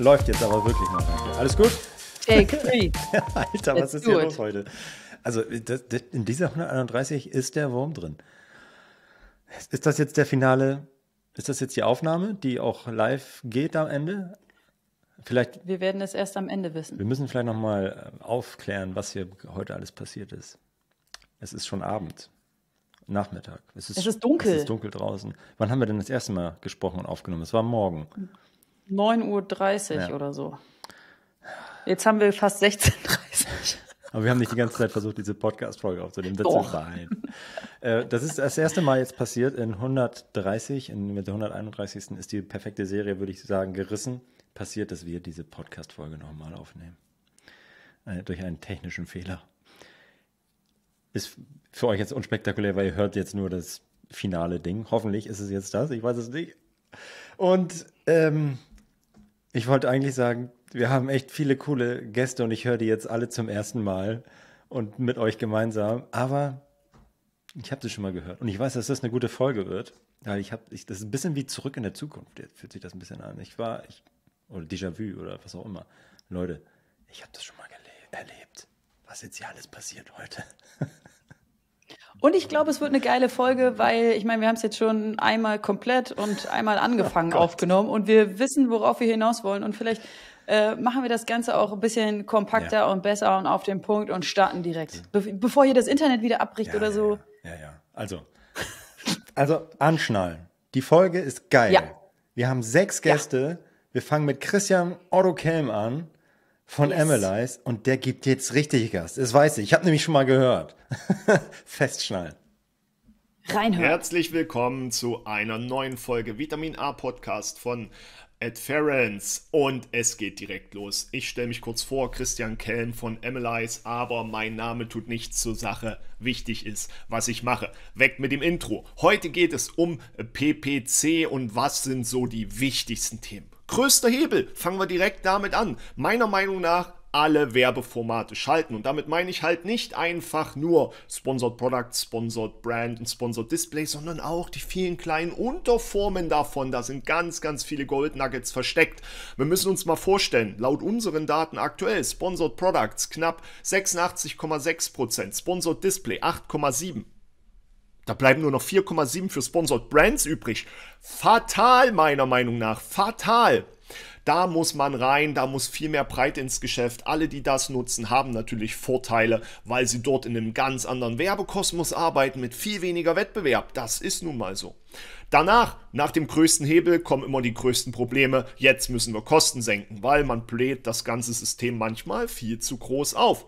Läuft jetzt aber wirklich noch. Danke. Alles gut? Take three. Alter, was ist hier los heute? Also das, das, in dieser 131 ist der Wurm drin. Ist das jetzt der finale? Ist das jetzt die Aufnahme, die auch live geht am Ende? Vielleicht. Wir werden es erst am Ende wissen. Wir müssen vielleicht nochmal äh, aufklären, was hier heute alles passiert ist. Es ist schon Abend, Nachmittag. Es ist, es ist dunkel. Es ist dunkel draußen. Wann haben wir denn das erste Mal gesprochen und aufgenommen? Es war morgen. 9.30 Uhr ja. oder so. Jetzt haben wir fast 16.30 Uhr. Aber wir haben nicht die ganze Zeit versucht, diese Podcast-Folge aufzunehmen. Das Äh, das ist das erste Mal jetzt passiert in 130, in, mit der 131. ist die perfekte Serie, würde ich sagen, gerissen. Passiert, dass wir diese Podcast-Folge nochmal aufnehmen. Äh, durch einen technischen Fehler. Ist für euch jetzt unspektakulär, weil ihr hört jetzt nur das finale Ding. Hoffentlich ist es jetzt das, ich weiß es nicht. Und ähm, ich wollte eigentlich sagen, wir haben echt viele coole Gäste und ich höre die jetzt alle zum ersten Mal und mit euch gemeinsam. Aber ich habe das schon mal gehört und ich weiß, dass das eine gute Folge wird. Weil ich habe, ich, das ist ein bisschen wie zurück in der Zukunft. Jetzt fühlt sich das ein bisschen an. Ich war, ich, oder Déjà-vu oder was auch immer. Leute, ich habe das schon mal erlebt, was jetzt hier alles passiert heute. Und ich glaube, es wird eine geile Folge, weil ich meine, wir haben es jetzt schon einmal komplett und einmal angefangen oh aufgenommen und wir wissen, worauf wir hinaus wollen und vielleicht äh, machen wir das Ganze auch ein bisschen kompakter ja. und besser und auf den Punkt und starten direkt, be bevor hier das Internet wieder abbricht ja, oder so. Ja, ja, ja. Also, also anschnallen. Die Folge ist geil. Wir haben sechs Gäste. Wir fangen mit Christian Otto Kelm an von yes. Amelize und der gibt jetzt richtig Gas. Das weiß ich. Ich habe nämlich schon mal gehört. Festschnallen. Reinhören. Herzlich willkommen zu einer neuen Folge Vitamin A Podcast von Adference und es geht direkt los. Ich stelle mich kurz vor, Christian Kelm von Emilize, aber mein Name tut nichts zur Sache. Wichtig ist, was ich mache. Weg mit dem Intro. Heute geht es um PPC und was sind so die wichtigsten Themen. Größter Hebel, fangen wir direkt damit an. Meiner Meinung nach alle Werbeformate schalten. Und damit meine ich halt nicht einfach nur Sponsored Product, Sponsored Brand und Sponsored Display, sondern auch die vielen kleinen Unterformen davon. Da sind ganz, ganz viele Gold Nuggets versteckt. Wir müssen uns mal vorstellen, laut unseren Daten aktuell Sponsored Products knapp 86,6%, Sponsored Display 8,7%. Da bleiben nur noch 4,7 für Sponsored Brands übrig. Fatal, meiner Meinung nach. Fatal. Da muss man rein, da muss viel mehr breit ins Geschäft. Alle, die das nutzen, haben natürlich Vorteile, weil sie dort in einem ganz anderen Werbekosmos arbeiten mit viel weniger Wettbewerb. Das ist nun mal so. Danach, nach dem größten Hebel, kommen immer die größten Probleme. Jetzt müssen wir Kosten senken, weil man bläht das ganze System manchmal viel zu groß auf.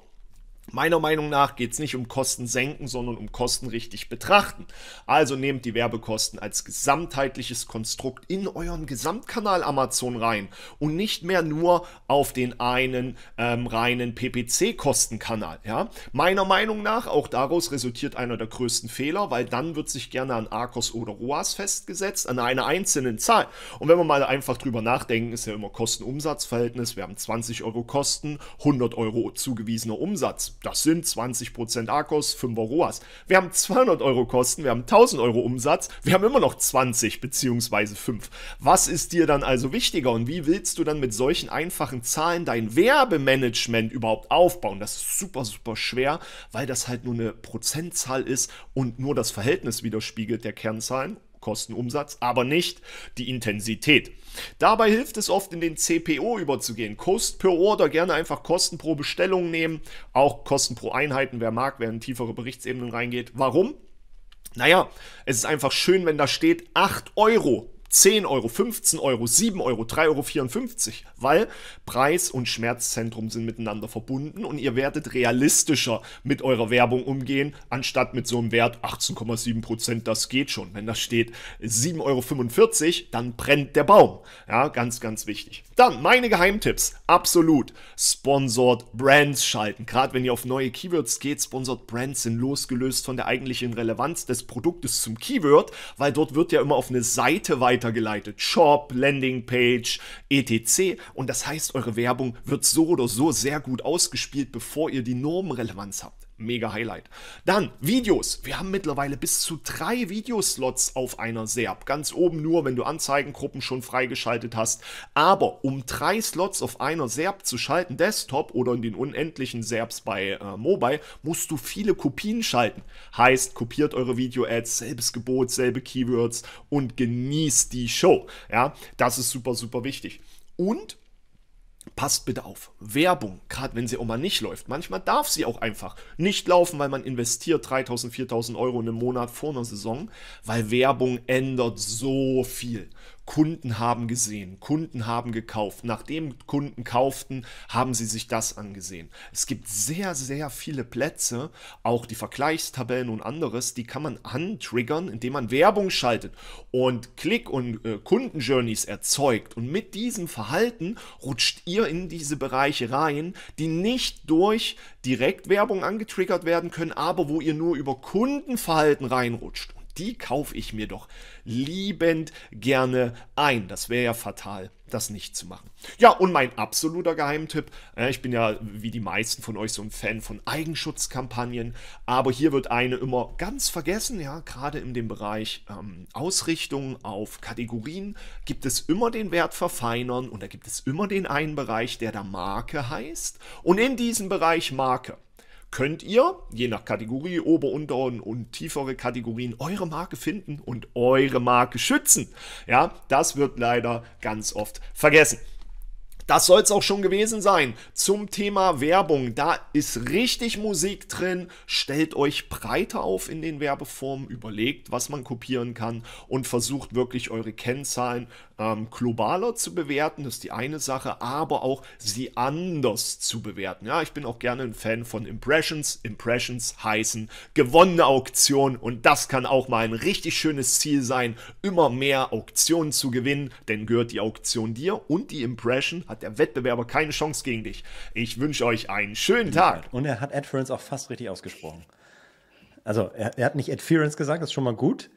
Meiner Meinung nach geht es nicht um Kosten senken, sondern um Kosten richtig betrachten. Also nehmt die Werbekosten als gesamtheitliches Konstrukt in euren Gesamtkanal Amazon rein und nicht mehr nur auf den einen ähm, reinen PPC-Kostenkanal. Ja? Meiner Meinung nach, auch daraus resultiert einer der größten Fehler, weil dann wird sich gerne an Arcos oder ROAS festgesetzt, an einer einzelnen Zahl. Und wenn wir mal einfach drüber nachdenken, ist ja immer Kosten-Umsatz-Verhältnis. Wir haben 20 Euro Kosten, 100 Euro zugewiesener Umsatz. Das sind 20% Arkos, 5 ROAS. Wir haben 200 Euro Kosten, wir haben 1000 Euro Umsatz, wir haben immer noch 20 bzw. 5. Was ist dir dann also wichtiger und wie willst du dann mit solchen einfachen Zahlen dein Werbemanagement überhaupt aufbauen? Das ist super, super schwer, weil das halt nur eine Prozentzahl ist und nur das Verhältnis widerspiegelt der Kernzahlen, Kosten, Umsatz, aber nicht die Intensität. Dabei hilft es oft, in den CPO überzugehen. Cost per Order, gerne einfach Kosten pro Bestellung nehmen, auch Kosten pro Einheiten, wer mag, wer in tiefere Berichtsebenen reingeht. Warum? Naja, es ist einfach schön, wenn da steht 8 Euro 10 Euro, 15 Euro, 7 Euro, 3,54 Euro, weil Preis und Schmerzzentrum sind miteinander verbunden und ihr werdet realistischer mit eurer Werbung umgehen, anstatt mit so einem Wert 18,7 Prozent, das geht schon. Wenn da steht 7,45 Euro, dann brennt der Baum. Ja, ganz, ganz wichtig. Dann meine Geheimtipps. Absolut. Sponsored Brands schalten. Gerade wenn ihr auf neue Keywords geht, Sponsored Brands sind losgelöst von der eigentlichen Relevanz des Produktes zum Keyword, weil dort wird ja immer auf eine Seite weiter weitergeleitet. Shop, Landingpage, etc. Und das heißt, eure Werbung wird so oder so sehr gut ausgespielt, bevor ihr die Normenrelevanz habt mega Highlight. Dann Videos. Wir haben mittlerweile bis zu drei Videoslots auf einer Serb. Ganz oben nur, wenn du Anzeigengruppen schon freigeschaltet hast. Aber um drei Slots auf einer Serb zu schalten, Desktop oder in den unendlichen Serbs bei äh, Mobile, musst du viele Kopien schalten. Heißt, kopiert eure Video-Ads, selbes Gebot, selbe Keywords und genießt die Show. Ja, das ist super, super wichtig. Und passt bitte auf. Werbung, gerade wenn sie auch mal nicht läuft. Manchmal darf sie auch einfach nicht laufen, weil man investiert 3000, 4000 Euro in einem Monat vor einer Saison, weil Werbung ändert so viel. Kunden haben gesehen, Kunden haben gekauft. Nachdem Kunden kauften, haben sie sich das angesehen. Es gibt sehr, sehr viele Plätze, auch die Vergleichstabellen und anderes, die kann man antriggern, indem man Werbung schaltet und Klick- und äh, Kundenjourneys erzeugt. Und mit diesem Verhalten rutscht ihr in diese Bereiche rein, die nicht durch Direktwerbung angetriggert werden können, aber wo ihr nur über Kundenverhalten reinrutscht die kaufe ich mir doch liebend gerne ein. Das wäre ja fatal, das nicht zu machen. Ja, und mein absoluter Geheimtipp, äh, ich bin ja wie die meisten von euch so ein Fan von Eigenschutzkampagnen, aber hier wird eine immer ganz vergessen, ja, gerade in dem Bereich ähm, Ausrichtung auf Kategorien gibt es immer den Wert verfeinern und da gibt es immer den einen Bereich, der da Marke heißt und in diesem Bereich Marke könnt ihr, je nach Kategorie, Ober-, Unter- und tiefere Kategorien, eure Marke finden und eure Marke schützen. Ja, das wird leider ganz oft vergessen. Das soll es auch schon gewesen sein zum Thema Werbung. Da ist richtig Musik drin. Stellt euch breiter auf in den Werbeformen, überlegt, was man kopieren kann und versucht wirklich eure Kennzahlen ähm, globaler zu bewerten. Das ist die eine Sache, aber auch sie anders zu bewerten. Ja, ich bin auch gerne ein Fan von Impressions. Impressions heißen gewonnene Auktion und das kann auch mal ein richtig schönes Ziel sein, immer mehr Auktionen zu gewinnen, denn gehört die Auktion dir und die Impression hat hat der Wettbewerber keine Chance gegen dich. Ich wünsche euch einen schönen Tag. Und er hat Adference auch fast richtig ausgesprochen. Also er, er hat nicht Adference gesagt, das ist schon mal gut.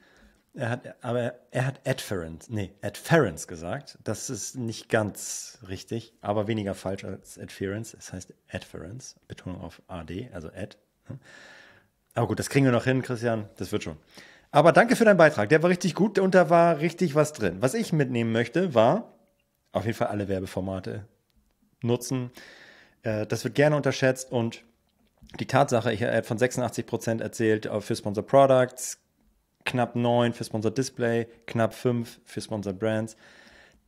Er hat, aber er hat Adference, nee, Adference gesagt. Das ist nicht ganz richtig, aber weniger falsch als Adference. Es heißt Adference, Betonung auf AD, also Ad. Hm. Aber gut, das kriegen wir noch hin, Christian. Das wird schon. Aber danke für deinen Beitrag. Der war richtig gut und da war richtig was drin. Was ich mitnehmen möchte, war, auf jeden Fall alle Werbeformate nutzen. Äh, das wird gerne unterschätzt und die Tatsache, ich habe von 86 erzählt äh, für Sponsor Products, knapp 9 für Sponsor Display, knapp 5 für Sponsor Brands.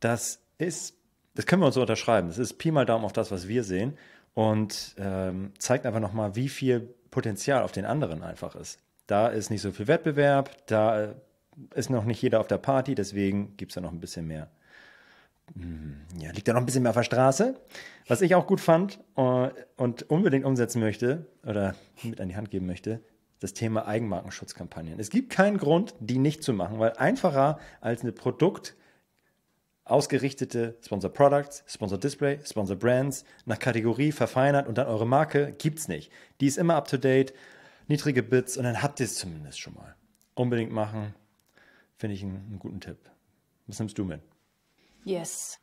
Das ist, das können wir uns so unterschreiben. Das ist Pi mal Daumen auf das, was wir sehen und ähm, zeigt einfach nochmal, wie viel Potenzial auf den anderen einfach ist. Da ist nicht so viel Wettbewerb, da äh, ist noch nicht jeder auf der Party, deswegen gibt es da noch ein bisschen mehr. Mhm. Ja, liegt da noch ein bisschen mehr auf der Straße. Was ich auch gut fand äh, und unbedingt umsetzen möchte oder mit an die Hand geben möchte, das Thema Eigenmarkenschutzkampagnen. Es gibt keinen Grund, die nicht zu machen, weil einfacher als eine Produkt ausgerichtete Sponsor Products, Sponsor Display, Sponsor Brands nach Kategorie verfeinert und dann eure Marke gibt's nicht. Die ist immer up to date, niedrige Bits und dann habt ihr es zumindest schon mal. Unbedingt machen, finde ich einen, einen guten Tipp. Was nimmst du mit? Yes.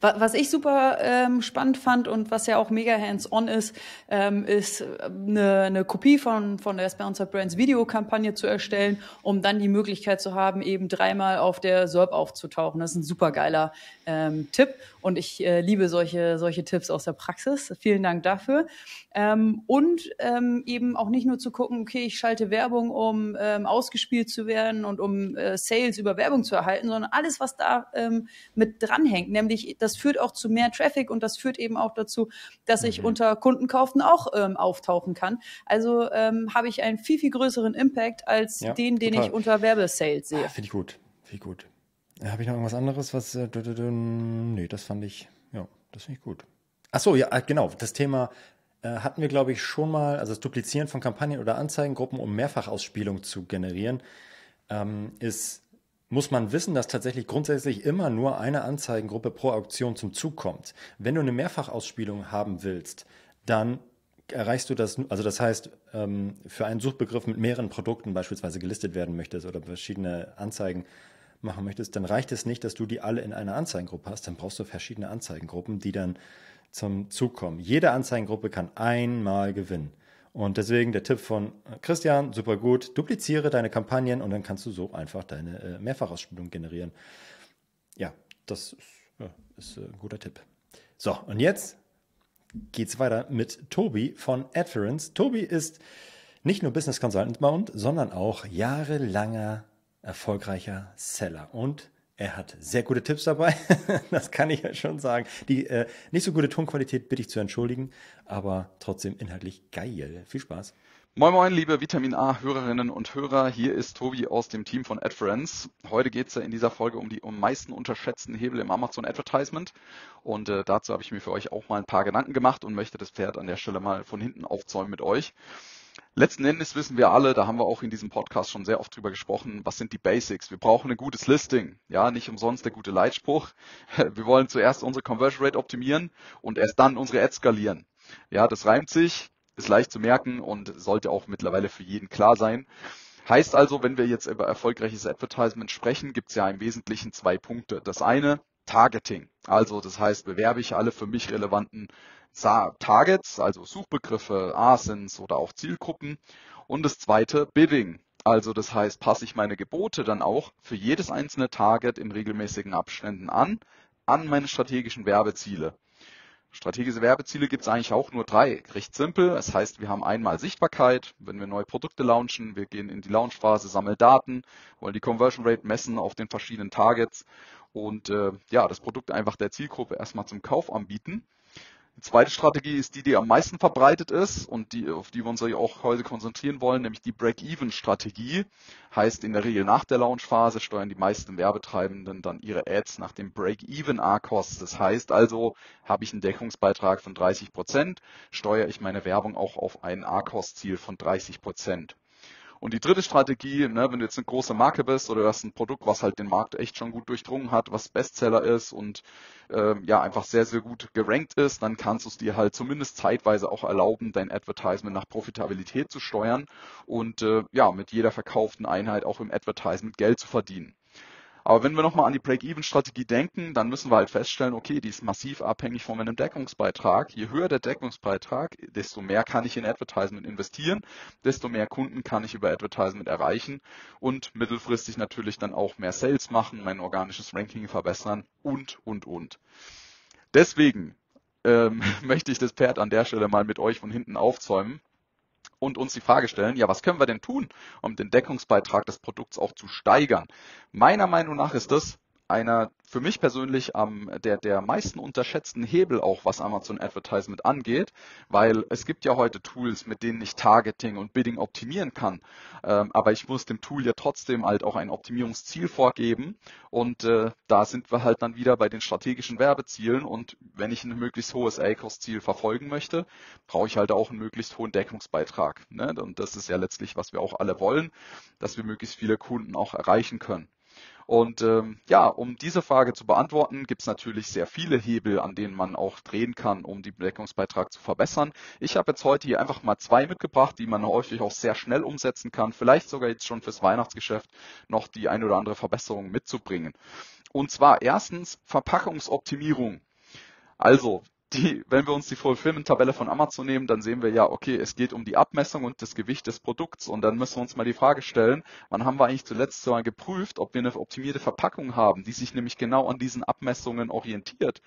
Was ich super ähm, spannend fand und was ja auch mega hands-on ist, ähm, ist eine, äh, eine Kopie von, von der Sponsor Brands Videokampagne zu erstellen, um dann die Möglichkeit zu haben, eben dreimal auf der SERP aufzutauchen. Das ist ein super geiler ähm, Tipp und ich äh, liebe solche, solche Tipps aus der Praxis. Vielen Dank dafür. Ähm, und ähm, eben auch nicht nur zu gucken, okay, ich schalte Werbung, um ähm, ausgespielt zu werden und um äh, Sales über Werbung zu erhalten, sondern alles, was da ähm, mit dranhängt, nämlich ich, das führt auch zu mehr Traffic und das führt eben auch dazu, dass ich mhm. unter Kundenkauften auch ähm, auftauchen kann. Also ähm, habe ich einen viel, viel größeren Impact als ja, den, den total. ich unter Werbesales sehe. Ah, finde ich gut. Finde ich gut. Äh, habe ich noch irgendwas anderes, was. Äh, nee, das fand ich. Ja, das finde ich gut. Achso, ja, äh, genau. Das Thema äh, hatten wir, glaube ich, schon mal. Also das Duplizieren von Kampagnen oder Anzeigengruppen, um Mehrfachausspielung zu generieren, ähm, ist muss man wissen, dass tatsächlich grundsätzlich immer nur eine Anzeigengruppe pro Auktion zum Zug kommt. Wenn du eine Mehrfachausspielung haben willst, dann erreichst du das, also das heißt, ähm, für einen Suchbegriff mit mehreren Produkten beispielsweise gelistet werden möchtest oder verschiedene Anzeigen machen möchtest, dann reicht es nicht, dass du die alle in einer Anzeigengruppe hast, dann brauchst du verschiedene Anzeigengruppen, die dann zum Zug kommen. Jede Anzeigengruppe kann einmal gewinnen. Und deswegen der Tipp von äh, Christian, super gut, dupliziere deine Kampagnen und dann kannst du so einfach deine äh, Mehrfachausspielung generieren. Ja, das ist, ja, ist äh, ein guter Tipp. So, und jetzt geht's weiter mit Tobi von Adference. Tobi ist nicht nur Business Consultant bei uns, sondern auch jahrelanger erfolgreicher Seller und er hat sehr gute Tipps dabei, das kann ich ja schon sagen. Die äh, nicht so gute Tonqualität bitte ich zu entschuldigen, aber trotzdem inhaltlich geil. Viel Spaß. Moin Moin, liebe Vitamin A Hörerinnen und Hörer, hier ist Tobi aus dem Team von AdFriends. Heute geht es ja in dieser Folge um die am meisten unterschätzten Hebel im Amazon Advertisement und äh, dazu habe ich mir für euch auch mal ein paar Gedanken gemacht und möchte das Pferd an der Stelle mal von hinten aufzäumen mit euch. Letzten Endes wissen wir alle, da haben wir auch in diesem Podcast schon sehr oft drüber gesprochen, was sind die Basics? Wir brauchen ein gutes Listing. Ja, nicht umsonst der gute Leitspruch. Wir wollen zuerst unsere Conversion Rate optimieren und erst dann unsere Ads skalieren. Ja, das reimt sich, ist leicht zu merken und sollte auch mittlerweile für jeden klar sein. Heißt also, wenn wir jetzt über erfolgreiches Advertisement sprechen, gibt es ja im Wesentlichen zwei Punkte. Das eine, Targeting. Also das heißt, bewerbe ich alle für mich relevanten Targets, also Suchbegriffe, Asins oder auch Zielgruppen. Und das zweite Bidding. Also das heißt, passe ich meine Gebote dann auch für jedes einzelne Target in regelmäßigen Abständen an, an meine strategischen Werbeziele. Strategische Werbeziele gibt es eigentlich auch nur drei. Recht simpel. Das heißt, wir haben einmal Sichtbarkeit, wenn wir neue Produkte launchen, wir gehen in die Launchphase, sammeln Daten, wollen die Conversion Rate messen auf den verschiedenen Targets und äh, ja, das Produkt einfach der Zielgruppe erstmal zum Kauf anbieten. Die zweite Strategie ist die, die am meisten verbreitet ist und die, auf die wir uns auch heute konzentrieren wollen, nämlich die Break-Even-Strategie. Heißt in der Regel nach der Launchphase steuern die meisten Werbetreibenden dann ihre Ads nach dem Break-Even A-Cost. Das heißt also, habe ich einen Deckungsbeitrag von 30 Prozent, steuere ich meine Werbung auch auf ein A-Cost-Ziel von 30 Prozent. Und die dritte Strategie, ne, wenn du jetzt eine große Marke bist oder du hast ein Produkt, was halt den Markt echt schon gut durchdrungen hat, was Bestseller ist und äh, ja einfach sehr, sehr gut gerankt ist, dann kannst du es dir halt zumindest zeitweise auch erlauben, dein Advertisement nach Profitabilität zu steuern und äh, ja, mit jeder verkauften Einheit auch im Advertisement Geld zu verdienen. Aber wenn wir nochmal an die Break-Even-Strategie denken, dann müssen wir halt feststellen, okay, die ist massiv abhängig von meinem Deckungsbeitrag. Je höher der Deckungsbeitrag, desto mehr kann ich in Advertisement investieren, desto mehr Kunden kann ich über Advertisement erreichen und mittelfristig natürlich dann auch mehr Sales machen, mein organisches Ranking verbessern und, und, und. Deswegen ähm, möchte ich das Pferd an der Stelle mal mit euch von hinten aufzäumen und uns die Frage stellen, ja, was können wir denn tun, um den Deckungsbeitrag des Produkts auch zu steigern? Meiner Meinung nach ist das einer für mich persönlich am der der meisten unterschätzten Hebel auch was Amazon Advertisement angeht, weil es gibt ja heute Tools, mit denen ich Targeting und Bidding optimieren kann, ähm, aber ich muss dem Tool ja trotzdem halt auch ein Optimierungsziel vorgeben und äh, da sind wir halt dann wieder bei den strategischen Werbezielen und wenn ich ein möglichst hohes A-Cost-Ziel verfolgen möchte, brauche ich halt auch einen möglichst hohen Deckungsbeitrag ne? und das ist ja letztlich was wir auch alle wollen, dass wir möglichst viele Kunden auch erreichen können. Und ähm, ja, um diese Frage zu beantworten, gibt es natürlich sehr viele Hebel, an denen man auch drehen kann, um den Deckungsbeitrag zu verbessern. Ich habe jetzt heute hier einfach mal zwei mitgebracht, die man häufig auch sehr schnell umsetzen kann, vielleicht sogar jetzt schon fürs Weihnachtsgeschäft noch die ein oder andere Verbesserung mitzubringen. Und zwar erstens Verpackungsoptimierung. Also die, wenn wir uns die Fulfillment-Tabelle von Amazon nehmen, dann sehen wir ja, okay, es geht um die Abmessung und das Gewicht des Produkts. Und dann müssen wir uns mal die Frage stellen, wann haben wir eigentlich zuletzt mal geprüft, ob wir eine optimierte Verpackung haben, die sich nämlich genau an diesen Abmessungen orientiert,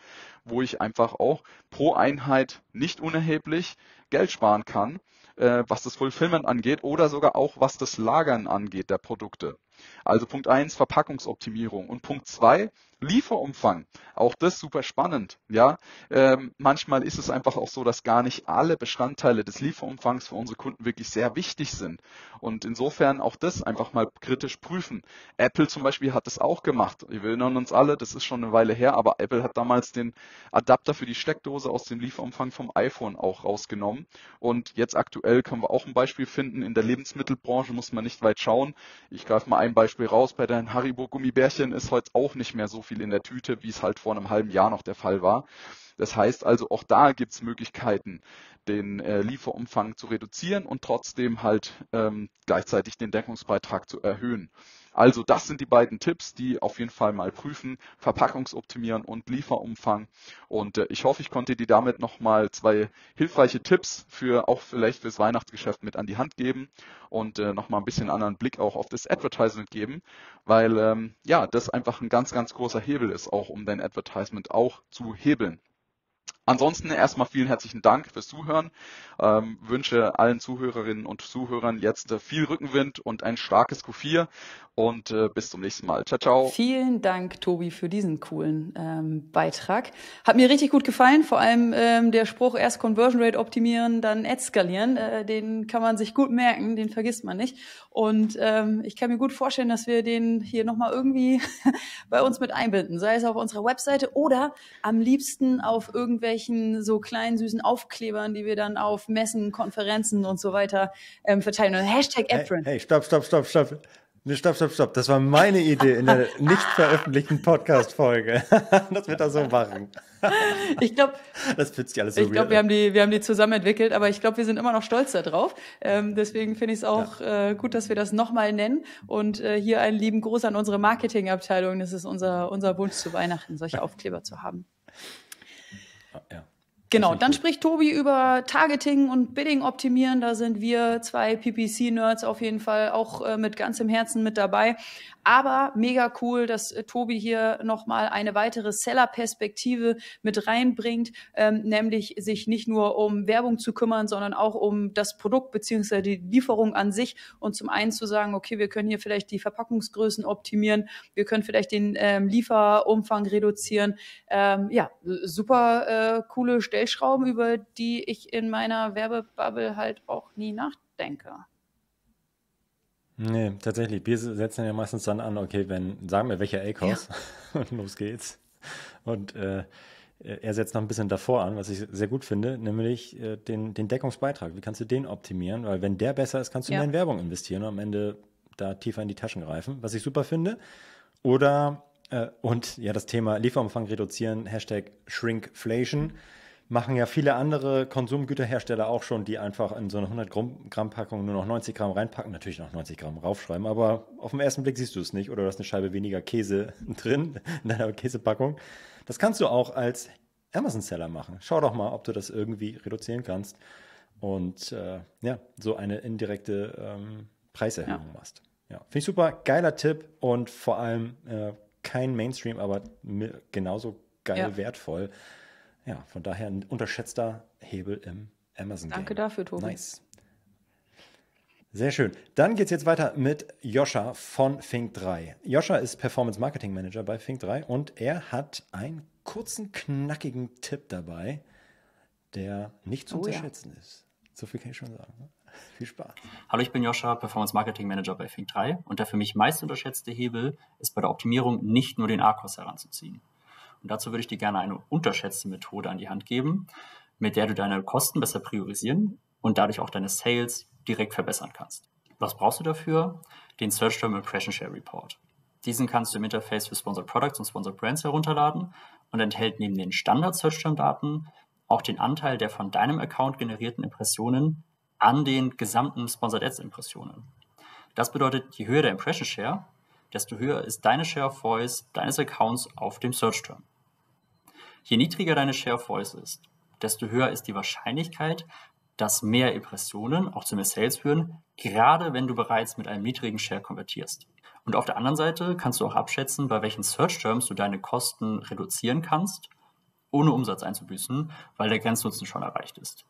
wo ich einfach auch pro Einheit nicht unerheblich Geld sparen kann, äh, was das Fulfillment angeht oder sogar auch was das Lagern angeht der Produkte. Also Punkt 1, Verpackungsoptimierung und Punkt 2, Lieferumfang. Auch das super spannend. Ja, ähm, manchmal ist es einfach auch so, dass gar nicht alle Bestandteile des Lieferumfangs für unsere Kunden wirklich sehr wichtig sind. Und insofern auch das einfach mal kritisch prüfen. Apple zum Beispiel hat das auch gemacht. Wir erinnern uns alle, das ist schon eine Weile her, aber Apple hat damals den Adapter für die Steckdose aus dem Lieferumfang vom iPhone auch rausgenommen. Und jetzt aktuell können wir auch ein Beispiel finden. In der Lebensmittelbranche muss man nicht weit schauen. Ich greife mal ein Beispiel raus, bei deinen Haribo-Gummibärchen ist heute auch nicht mehr so viel in der Tüte, wie es halt vor einem halben Jahr noch der Fall war. Das heißt also, auch da gibt's Möglichkeiten, den äh, Lieferumfang zu reduzieren und trotzdem halt ähm, gleichzeitig den Deckungsbeitrag zu erhöhen. Also das sind die beiden Tipps, die auf jeden Fall mal prüfen, Verpackungsoptimieren und Lieferumfang. Und äh, ich hoffe, ich konnte dir damit nochmal zwei hilfreiche Tipps für auch vielleicht fürs Weihnachtsgeschäft mit an die Hand geben und äh, nochmal ein bisschen anderen Blick auch auf das Advertisement geben, weil ähm, ja, das einfach ein ganz, ganz großer Hebel ist, auch um dein Advertisement auch zu hebeln. Ansonsten erstmal vielen herzlichen Dank fürs Zuhören. Ähm, wünsche allen Zuhörerinnen und Zuhörern jetzt äh, viel Rückenwind und ein starkes Q4 und äh, bis zum nächsten Mal. Ciao, ciao. Vielen Dank, Tobi, für diesen coolen ähm, Beitrag. Hat mir richtig gut gefallen, vor allem ähm, der Spruch erst Conversion Rate optimieren, dann Ad skalieren. Äh, den kann man sich gut merken, den vergisst man nicht. Und ähm, ich kann mir gut vorstellen, dass wir den hier nochmal irgendwie bei uns mit einbinden, sei es auf unserer Webseite oder am liebsten auf irgendwelchen irgendwelchen so kleinen süßen Aufklebern, die wir dann auf Messen, Konferenzen und so weiter ähm, verteilen. Und Hashtag Apron. Hey, hey, stopp, stopp, stopp, stopp. Nee, stopp, stopp, stopp. Das war meine Idee in der nicht veröffentlichten Podcast-Folge. das wird er so machen. ich glaube, das wird sich alles so Ich glaube, wir haben die, wir haben die zusammen entwickelt, aber ich glaube, wir sind immer noch stolz darauf. Ähm, deswegen finde ich es auch ja. äh, gut, dass wir das nochmal nennen. Und äh, hier einen lieben Gruß an unsere Marketingabteilung. Das ist unser, unser Wunsch zu Weihnachten, solche Aufkleber zu haben. Ja. Genau, dann spricht Tobi über Targeting und Bidding optimieren. Da sind wir zwei PPC-Nerds auf jeden Fall auch äh, mit ganzem Herzen mit dabei. Aber mega cool, dass äh, Tobi hier nochmal eine weitere Seller-Perspektive mit reinbringt, ähm, nämlich sich nicht nur um Werbung zu kümmern, sondern auch um das Produkt beziehungsweise die Lieferung an sich. Und zum einen zu sagen, okay, wir können hier vielleicht die Verpackungsgrößen optimieren, wir können vielleicht den ähm, Lieferumfang reduzieren. Ähm, ja, super äh, coole Stelle Stellschrauben, über die ich in meiner Werbebubble halt auch nie nachdenke. Nee, tatsächlich. Wir setzen ja meistens dann an, okay, wenn, sagen wir, welcher Acos ja. und los geht's. Und äh, er setzt noch ein bisschen davor an, was ich sehr gut finde, nämlich äh, den, den Deckungsbeitrag. Wie kannst du den optimieren? Weil wenn der besser ist, kannst du ja. mehr in Werbung investieren und am Ende da tiefer in die Taschen greifen, was ich super finde. Oder äh, und ja, das Thema Lieferumfang reduzieren, Hashtag Shrinkflation. Mhm machen ja viele andere Konsumgüterhersteller auch schon, die einfach in so eine 100 Gramm Packung nur noch 90 Gramm reinpacken, natürlich noch 90 Gramm raufschreiben, aber auf den ersten Blick siehst du es nicht oder du hast eine Scheibe weniger Käse drin in deiner Käsepackung. Das kannst du auch als Amazon-Seller machen. Schau doch mal, ob du das irgendwie reduzieren kannst und äh, ja, so eine indirekte ähm, Preiserhöhung ja. machst. Ja, finde ich super, geiler Tipp und vor allem äh, kein Mainstream, aber genauso geil ja. wertvoll ja, von daher ein unterschätzter Hebel im Amazon. -Game. Danke dafür, Tobi. Nice. Sehr schön. Dann geht es jetzt weiter mit Joscha von Fink3. Joscha ist Performance Marketing Manager bei Fink3 und er hat einen kurzen, knackigen Tipp dabei, der nicht zu oh, unterschätzen ja. ist. So viel kann ich schon sagen. Ne? Viel Spaß. Hallo, ich bin Joscha, Performance Marketing Manager bei Fink3 und der für mich meist unterschätzte Hebel ist bei der Optimierung nicht nur den A-Kurs heranzuziehen. Und dazu würde ich dir gerne eine unterschätzte Methode an die Hand geben, mit der du deine Kosten besser priorisieren und dadurch auch deine Sales direkt verbessern kannst. Was brauchst du dafür? Den Search Term Impression Share Report. Diesen kannst du im Interface für Sponsored Products und Sponsored Brands herunterladen und enthält neben den Standard-Search-Term-Daten auch den Anteil der von deinem Account generierten Impressionen an den gesamten Sponsored Ads-Impressionen. Das bedeutet, je höher der Impression Share, desto höher ist deine Share of Voice deines Accounts auf dem Search-Term. Je niedriger deine Share of Voice ist, desto höher ist die Wahrscheinlichkeit, dass mehr Impressionen auch zu mehr Sales führen, gerade wenn du bereits mit einem niedrigen Share konvertierst. Und auf der anderen Seite kannst du auch abschätzen, bei welchen Search-Terms du deine Kosten reduzieren kannst, ohne Umsatz einzubüßen, weil der Grenznutzen schon erreicht ist.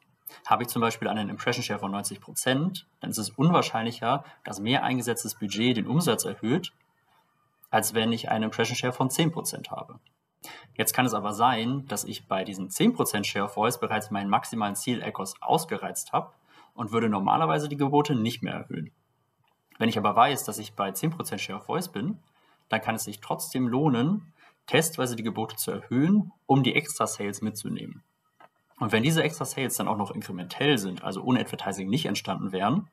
Habe ich zum Beispiel einen Impression-Share von 90%, dann ist es unwahrscheinlicher, dass mehr eingesetztes Budget den Umsatz erhöht, als wenn ich einen Impression-Share von 10% habe. Jetzt kann es aber sein, dass ich bei diesem 10% Share of Voice bereits meinen maximalen Ziel-Echos ausgereizt habe und würde normalerweise die Gebote nicht mehr erhöhen. Wenn ich aber weiß, dass ich bei 10% Share of Voice bin, dann kann es sich trotzdem lohnen, testweise die Gebote zu erhöhen, um die Extra Sales mitzunehmen. Und wenn diese Extra Sales dann auch noch inkrementell sind, also ohne Advertising nicht entstanden wären,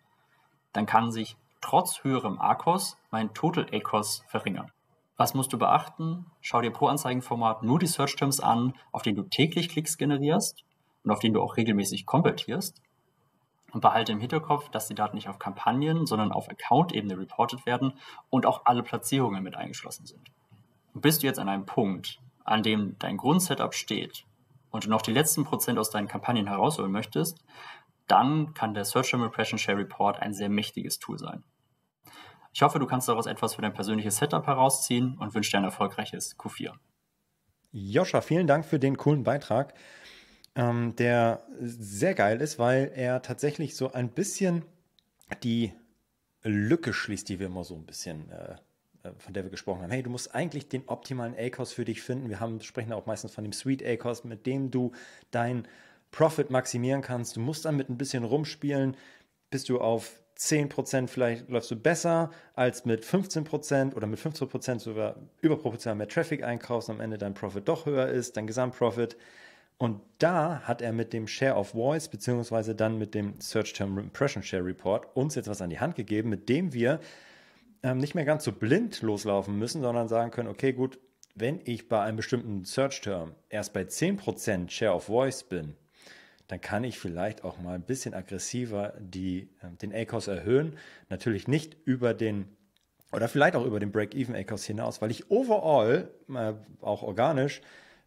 dann kann sich trotz höherem ACOS mein Total ACOS verringern. Was musst du beachten? Schau dir pro Anzeigenformat nur die Search-Terms an, auf denen du täglich Klicks generierst und auf denen du auch regelmäßig konvertierst. Und behalte im Hinterkopf, dass die Daten nicht auf Kampagnen, sondern auf Account-Ebene reported werden und auch alle Platzierungen mit eingeschlossen sind. Und bist du jetzt an einem Punkt, an dem dein Grundsetup steht und du noch die letzten Prozent aus deinen Kampagnen herausholen möchtest, dann kann der Search Term Impression Share Report ein sehr mächtiges Tool sein. Ich hoffe, du kannst daraus etwas für dein persönliches Setup herausziehen und wünsche dir ein erfolgreiches Q4. Joscha, vielen Dank für den coolen Beitrag, ähm, der sehr geil ist, weil er tatsächlich so ein bisschen die Lücke schließt, die wir immer so ein bisschen, äh, äh von der wir gesprochen haben. Hey, du musst eigentlich den optimalen ACOS für dich finden. Wir haben, sprechen auch meistens von dem Sweet ACOS, mit dem du dein Profit maximieren kannst. Du musst damit ein bisschen rumspielen, bis du auf 10% vielleicht läufst du besser als mit 15% oder mit 15% sogar überproportional mehr Traffic einkaufst und am Ende dein Profit doch höher ist, dein Gesamtprofit. Und da hat er mit dem Share of Voice beziehungsweise dann mit dem Search Term Impression Share Report uns jetzt was an die Hand gegeben, mit dem wir ähm, nicht mehr ganz so blind loslaufen müssen, sondern sagen können, okay, gut, wenn ich bei einem bestimmten Search Term erst bei 10% Share of Voice bin, dann kann ich vielleicht auch mal ein bisschen aggressiver die, ähm, den ACOS erhöhen. Natürlich nicht über den oder vielleicht auch über den Break-Even ACOS hinaus, weil ich overall, äh, auch organisch,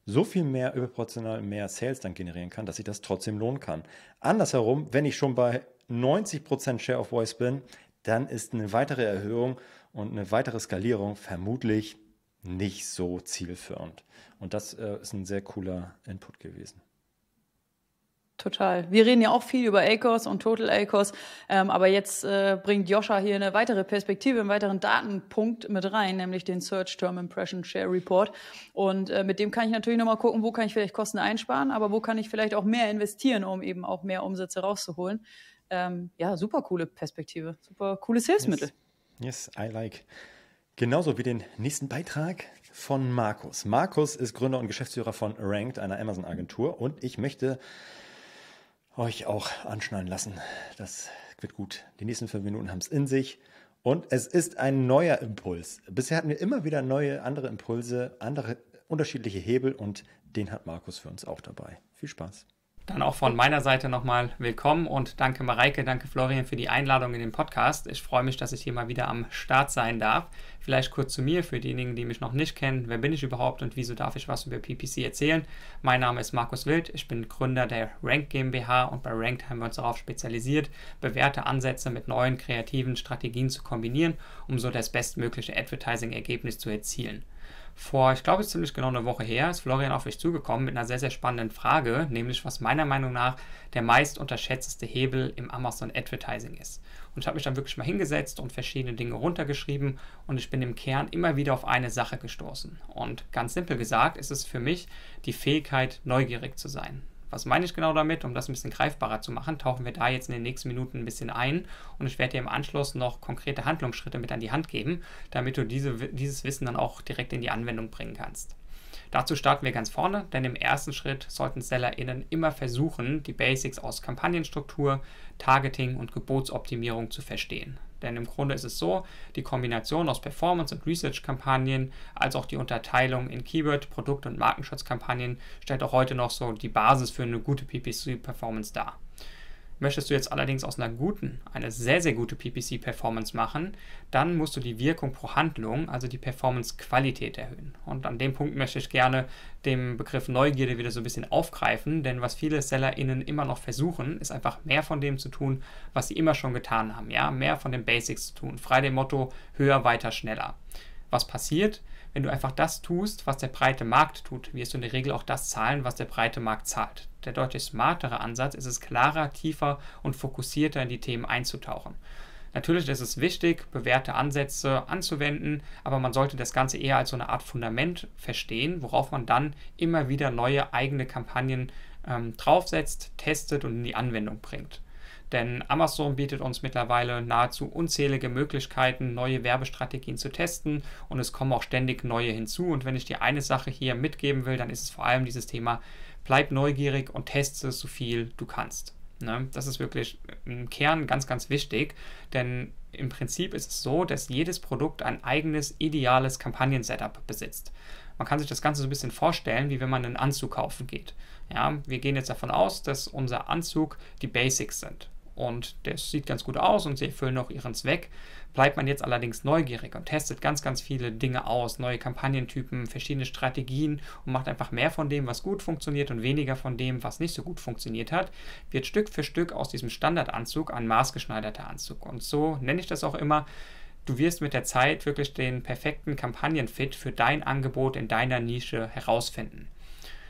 so viel mehr überproportional mehr Sales dann generieren kann, dass ich das trotzdem lohnen kann. Andersherum, wenn ich schon bei 90% Share of Voice bin, dann ist eine weitere Erhöhung und eine weitere Skalierung vermutlich nicht so zielführend. Und das äh, ist ein sehr cooler Input gewesen. Total. Wir reden ja auch viel über ACOS und Total ACOS, ähm, aber jetzt äh, bringt Joscha hier eine weitere Perspektive, einen weiteren Datenpunkt mit rein, nämlich den Search Term Impression Share Report. Und äh, mit dem kann ich natürlich nochmal gucken, wo kann ich vielleicht Kosten einsparen, aber wo kann ich vielleicht auch mehr investieren, um eben auch mehr Umsätze rauszuholen. Ähm, ja, super coole Perspektive, super cooles Hilfsmittel. Yes, yes I like. Genauso wie den nächsten Beitrag von Markus. Markus ist Gründer und Geschäftsführer von Ranked, einer Amazon-Agentur, und ich möchte euch auch anschneiden lassen. Das wird gut. Die nächsten fünf Minuten haben es in sich. Und es ist ein neuer Impuls. Bisher hatten wir immer wieder neue, andere Impulse, andere unterschiedliche Hebel und den hat Markus für uns auch dabei. Viel Spaß. Dann auch von meiner Seite nochmal willkommen und danke Mareike, danke Florian für die Einladung in den Podcast. Ich freue mich, dass ich hier mal wieder am Start sein darf. Vielleicht kurz zu mir für diejenigen, die mich noch nicht kennen. Wer bin ich überhaupt und wieso darf ich was über PPC erzählen? Mein Name ist Markus Wild. Ich bin Gründer der Rank GmbH und bei Ranked haben wir uns darauf spezialisiert, bewährte Ansätze mit neuen kreativen Strategien zu kombinieren, um so das bestmögliche Advertising-Ergebnis zu erzielen. Vor, ich glaube, ziemlich genau eine Woche her ist Florian auf mich zugekommen mit einer sehr, sehr spannenden Frage, nämlich was meiner Meinung nach der meist unterschätzte Hebel im Amazon Advertising ist. Und ich habe mich dann wirklich mal hingesetzt und verschiedene Dinge runtergeschrieben und ich bin im Kern immer wieder auf eine Sache gestoßen. Und ganz simpel gesagt ist es für mich die Fähigkeit, neugierig zu sein. Was meine ich genau damit? Um das ein bisschen greifbarer zu machen, tauchen wir da jetzt in den nächsten Minuten ein bisschen ein und ich werde dir im Anschluss noch konkrete Handlungsschritte mit an die Hand geben, damit du diese, dieses Wissen dann auch direkt in die Anwendung bringen kannst. Dazu starten wir ganz vorne, denn im ersten Schritt sollten SellerInnen immer versuchen, die Basics aus Kampagnenstruktur, Targeting und Gebotsoptimierung zu verstehen. Denn im Grunde ist es so, die Kombination aus Performance- und Research-Kampagnen, als auch die Unterteilung in Keyword-, Produkt- und Markenschutzkampagnen stellt auch heute noch so die Basis für eine gute PPC-Performance dar. Möchtest du jetzt allerdings aus einer guten, eine sehr, sehr gute PPC-Performance machen, dann musst du die Wirkung pro Handlung, also die Performance-Qualität erhöhen. Und an dem Punkt möchte ich gerne den Begriff Neugierde wieder so ein bisschen aufgreifen, denn was viele SellerInnen immer noch versuchen, ist einfach mehr von dem zu tun, was sie immer schon getan haben. Ja, mehr von den Basics zu tun. Frei dem Motto, höher, weiter, schneller. Was passiert? Wenn du einfach das tust, was der breite Markt tut, wirst du in der Regel auch das zahlen, was der breite Markt zahlt. Der deutlich smartere Ansatz ist es klarer, tiefer und fokussierter in die Themen einzutauchen. Natürlich ist es wichtig, bewährte Ansätze anzuwenden, aber man sollte das Ganze eher als so eine Art Fundament verstehen, worauf man dann immer wieder neue eigene Kampagnen ähm, draufsetzt, testet und in die Anwendung bringt denn Amazon bietet uns mittlerweile nahezu unzählige Möglichkeiten, neue Werbestrategien zu testen und es kommen auch ständig neue hinzu. Und wenn ich dir eine Sache hier mitgeben will, dann ist es vor allem dieses Thema, bleib neugierig und teste so viel du kannst. Ne? Das ist wirklich im Kern ganz, ganz wichtig, denn im Prinzip ist es so, dass jedes Produkt ein eigenes ideales Kampagnen-Setup besitzt. Man kann sich das Ganze so ein bisschen vorstellen, wie wenn man einen Anzug kaufen geht. Ja, wir gehen jetzt davon aus, dass unser Anzug die Basics sind und das sieht ganz gut aus und sie erfüllen auch ihren Zweck. Bleibt man jetzt allerdings neugierig und testet ganz, ganz viele Dinge aus, neue Kampagnentypen, verschiedene Strategien und macht einfach mehr von dem, was gut funktioniert und weniger von dem, was nicht so gut funktioniert hat, wird Stück für Stück aus diesem Standardanzug ein maßgeschneiderter Anzug. Und so nenne ich das auch immer. Du wirst mit der Zeit wirklich den perfekten Kampagnenfit für dein Angebot in deiner Nische herausfinden.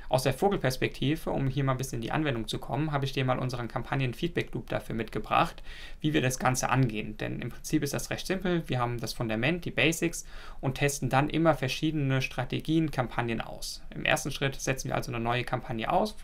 Aus der Vogelperspektive, um hier mal ein bisschen in die Anwendung zu kommen, habe ich dir mal unseren Kampagnen-Feedback-Loop dafür mitgebracht, wie wir das Ganze angehen. Denn im Prinzip ist das recht simpel. Wir haben das Fundament, die Basics und testen dann immer verschiedene Strategien, Kampagnen aus. Im ersten Schritt setzen wir also eine neue Kampagne auf,